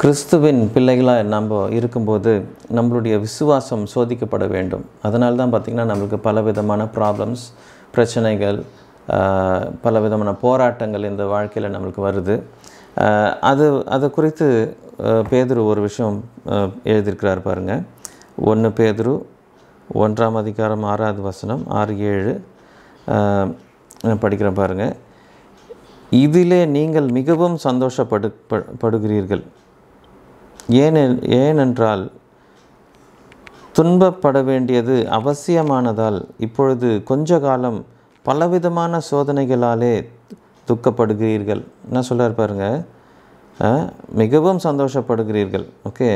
கிறிஸ்துவின் பிள்ளைகளாக நம்ம இருக்கும்போது நம்மளுடைய விசுவாசம் சோதிக்கப்பட வேண்டும் அதனால தான் பார்த்திங்கன்னா நம்மளுக்கு பல விதமான ப்ராப்ளம்ஸ் பிரச்சனைகள் பல விதமான போராட்டங்கள் இந்த வாழ்க்கையில் நம்மளுக்கு வருது அது அதை குறித்து பேதுரு ஒரு விஷயம் எழுதியிருக்கிறார் பாருங்கள் ஒன்று பேதுரு ஒன்றாம் அதிகாரம் ஆறாவது வசனம் ஆறு ஏழு படிக்கிறேன் பாருங்கள் இதிலே நீங்கள் மிகவும் சந்தோஷப்படு படுகிறீர்கள் ஏனென் ஏனென்றால் துன்பப்பட வேண்டியது அவசியமானதால் இப்பொழுது கொஞ்ச காலம் பலவிதமான சோதனைகளாலே துக்கப்படுகிறீர்கள் என்ன சொல்கிறார் பாருங்கள் மிகவும் சந்தோஷப்படுகிறீர்கள் ஓகே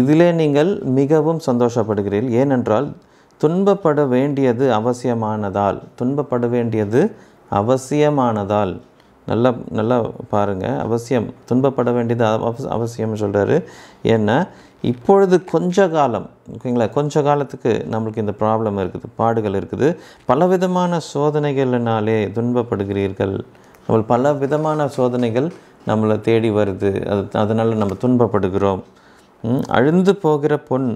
இதிலே நீங்கள் மிகவும் சந்தோஷப்படுகிறீர்கள் ஏனென்றால் துன்பப்பட வேண்டியது அவசியமானதால் துன்பப்பட வேண்டியது அவசியமானதால் நல்லா நல்லா பாருங்கள் அவசியம் துன்பப்பட வேண்டியது அவசியம்னு சொல்கிறாரு ஏன்னா இப்பொழுது கொஞ்ச காலம் ஓகேங்களா கொஞ்ச காலத்துக்கு நம்மளுக்கு இந்த ப்ராப்ளம் இருக்குது பாடுகள் இருக்குது பலவிதமான சோதனைகள்னாலே துன்பப்படுகிறீர்கள் நம்ம பல விதமான சோதனைகள் நம்மளை தேடி வருது அது அதனால் நம்ம துன்பப்படுகிறோம் அழுந்து போகிற பொன்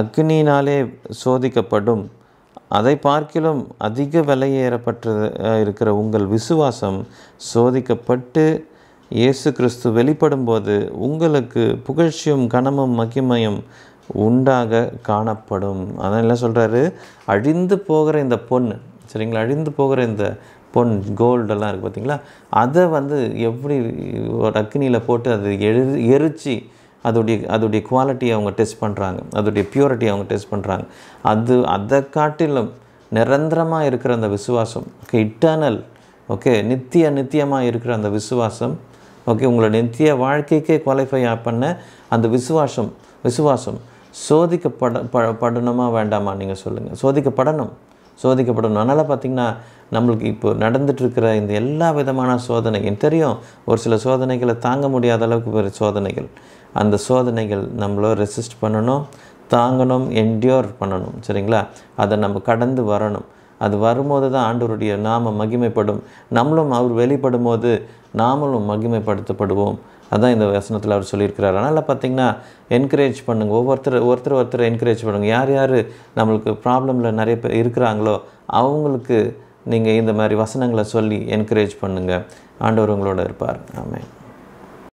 அக்னினாலே சோதிக்கப்படும் அதை பார்க்கிலும் அதிக விலையேறப்பட்டது இருக்கிற உங்கள் விசுவாசம் சோதிக்கப்பட்டு இயேசு கிறிஸ்து வெளிப்படும்போது உங்களுக்கு புகழ்ச்சியும் கனமும் மகிமையும் உண்டாக காணப்படும் அதான் என்ன சொல்கிறாரு அழிந்து போகிற இந்த பொண்ணு சரிங்களா அழிந்து போகிற இந்த பொன் கோல்டெல்லாம் இருக்குது பார்த்தீங்களா அதை வந்து எப்படி ஒரு அக்னியில் போட்டு அது எழு எரிச்சு அதோடைய அதோடைய குவாலிட்டியை அவங்க டெஸ்ட் பண்ணுறாங்க அதோடைய பியூரிட்டி அவங்க டெஸ்ட் பண்ணுறாங்க அது அதை காட்டிலும் நிரந்தரமாக இருக்கிற அந்த விசுவாசம் ஓகே இட்டர்னல் ஓகே நித்திய நித்தியமாக இருக்கிற அந்த விசுவாசம் ஓகே உங்களை நித்திய வாழ்க்கைக்கே குவாலிஃபை பண்ண அந்த விசுவாசம் விசுவாசம் சோதிக்கப்பட ப படணுமா வேண்டாமா நீங்கள் சொல்லுங்கள் சோதிக்கப்படணும் சோதிக்கப்படணும் அதனால் பார்த்திங்கன்னா நம்மளுக்கு இப்போ நடந்துட்டுருக்கிற இந்த எல்லா விதமான சோதனைகள் தெரியும் ஒரு சில சோதனைகளை தாங்க முடியாத அளவுக்கு சோதனைகள் அந்த சோதனைகள் நம்மளோ ரெசிஸ்ட் பண்ணணும் தாங்கணும் என்டியோர் பண்ணணும் சரிங்களா அதை நம்ம கடந்து வரணும் அது வரும்போது தான் ஆண்டவருடைய நாம மகிமைப்படும் நம்மளும் அவர் வெளிப்படும் போது நாமளும் மகிமைப்படுத்தப்படுவோம் அதான் இந்த வசனத்தில் அவர் சொல்லியிருக்கிறார் அதனால் பார்த்திங்கன்னா என்கரேஜ் பண்ணுங்கள் ஒவ்வொருத்தர் ஒருத்தர் ஒருத்தர் என்கரேஜ் பண்ணுங்கள் யார் யார் நம்மளுக்கு ப்ராப்ளமில் நிறைய பேர் இருக்கிறாங்களோ அவங்களுக்கு நீங்கள் இந்த மாதிரி வசனங்களை சொல்லி என்கரேஜ் பண்ணுங்கள் ஆண்டவர் உங்களோட இருப்பார் ஆமாம்